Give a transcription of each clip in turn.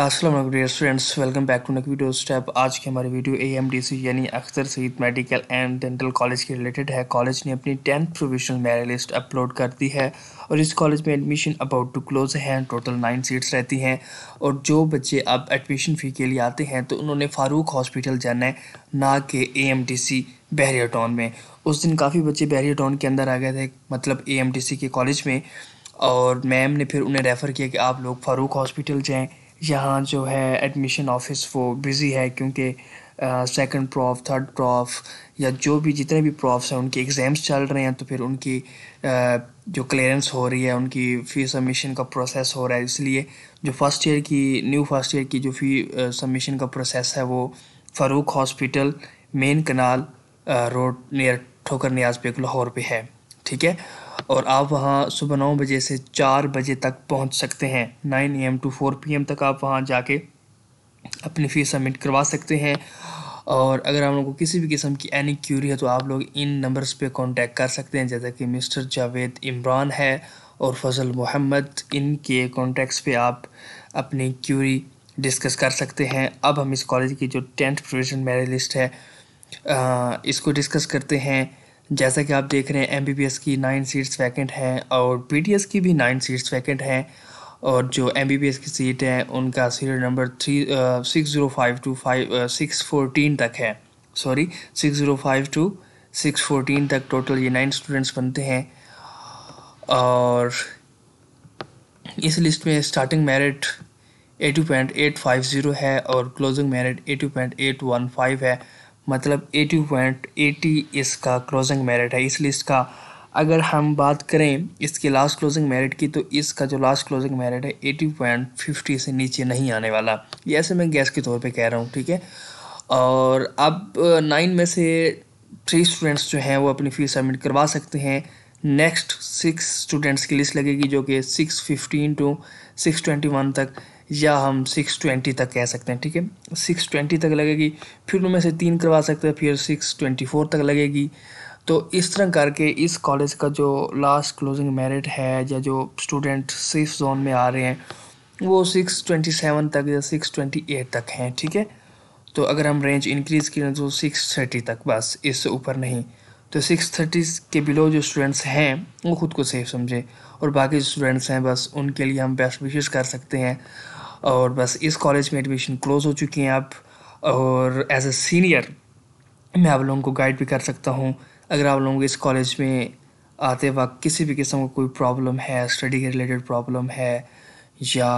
Aslam dear students welcome back to नक video step आज की हमारी वीडियो एम डी सी यानी Akhtar Saeed medical and dental college के रिलेटेड है कॉलेज ने अपनी tenth provisional merit list upload कर दी है और इस कॉलेज में एडमिशन अबाउट टू क्लोज हैं टोटल नाइन सीट्स रहती हैं और जो बच्चे अब एडमिशन फ़ी के लिए आते हैं तो उन्होंने फ़ारूक हॉस्पिटल जाना है ना कि A M D C Bahria town में उस दिन काफ़ी बच्चे बहरिया टाउन के अंदर आ गए थे मतलब ए एम डी सी के कॉलेज में और मैम ने फिर उन्हें रेफ़र किया कि आप लोग फ़ारूक हॉस्पिटल जाएँ यहाँ जो है एडमिशन ऑफिस वो बिज़ी है क्योंकि सेकंड प्रॉफ थर्ड प्रॉफ या जो भी जितने भी प्रॉफ्स हैं उनके एग्ज़ाम्स चल रहे हैं तो फिर उनकी जो क्लियरेंस हो रही है उनकी फ़ी सबमिशन का प्रोसेस हो रहा है इसलिए जो फर्स्ट ईयर की न्यू फर्स्ट ईयर की जो फ़ी सबमिशन का प्रोसेस है वो Farooq hospital main canal road near Thokar Niaz bag Lahore पर है ठीक है और आप वहाँ सुबह नौ बजे से चार बजे तक पहुँच सकते हैं nine A M to four P M तक आप वहाँ जाके अपनी फ़ीस सबमिट करवा सकते हैं और अगर हम लोग को किसी भी किस्म की एनी क्यूरी है तो आप लोग इन नंबर्स पे कांटेक्ट कर सकते हैं जैसा कि मिस्टर जावेद इमरान है और फजल मोहम्मद इनके कॉन्टैक्ट्स पे आप अपनी क्यूरी डिस्कस कर सकते हैं अब हम इस कॉलेज की जो टेंथ प्रोविजन मेरिट लिस्ट है आ, इसको डिस्कस करते हैं जैसा कि आप देख रहे हैं एम की नाइन सीट्स वैकेंट हैं और पी की भी नाइन सीट्स वैकेंट हैं और जो एम की सीट है उनका serial number three six zero five two five six fourteen तक है sorry six zero five two six fourteen तक टोटल ये नाइन स्टूडेंट्स बनते हैं और इस लिस्ट में starting merit eighty point eight five zero है और closing merit eighty point eight one five है मतलब एटी पॉइंट एटी इसका क्लोजिंग मेरिट है इसलिए इसका अगर हम बात करें इसके लास्ट क्लोजिंग मेरिट की तो इसका जो लास्ट क्लोजिंग मेरिट है एटी पॉइंट फिफ्टी से नीचे नहीं आने वाला ये ऐसे मैं गैस के तौर पे कह रहा हूँ ठीक है और अब नाइन में से थ्री स्टूडेंट्स जो हैं वो अपनी फीस सबमिट करवा सकते हैं नेक्स्ट सिक्स स्टूडेंट्स की लिस्ट लगेगी जो कि six fifteen to six twenty one तक या हम सिक्स ट्वेंटी तक कह सकते हैं ठीक है सिक्स ट्वेंटी तक लगेगी फिर उनमें से तीन करवा सकते हैं फिर सिक्स ट्वेंटी फोर तक लगेगी तो इस तरह करके इस कॉलेज का जो लास्ट क्लोजिंग मेरिट है या जो स्टूडेंट सिक्स जोन में आ रहे हैं वो सिक्स ट्वेंटी सेवन तक या सिक्स ट्वेंटी एट तक हैं ठीक है थीके? तो अगर हम रेंज इंक्रीज़ करें तो सिक्स थर्टी तक बस इससे ऊपर नहीं तो सिक्स थर्टी के बिलो जो स्टूडेंट्स हैं वो ख़ुद को सेफ समझें और बाकी स्टूडेंट्स हैं बस उनके लिए हम बेस्ट विशेष कर सकते हैं और बस इस कॉलेज में एडमिशन क्लोज़ हो चुकी हैं आप और एज ए सीनियर मैं आप लोगों को गाइड भी कर सकता हूँ अगर आप लोगों को इस कॉलेज में आते वक्त किसी भी किस्म का कोई प्रॉब्लम है स्टडी के रिलेटेड प्रॉब्लम है या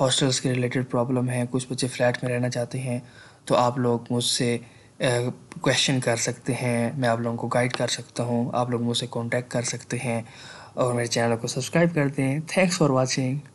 हॉस्टल्स के रिलेटेड प्रॉब्लम है कुछ बच्चे फ्लैट में रहना चाहते हैं तो आप लोग मुझसे क्वेश्चन कर सकते हैं मैं आप लोगों को गाइड कर सकता हूँ आप लोग मुझसे कांटेक्ट कर सकते हैं और मेरे चैनल को सब्सक्राइब कर दें थैंक्स फॉर वाचिंग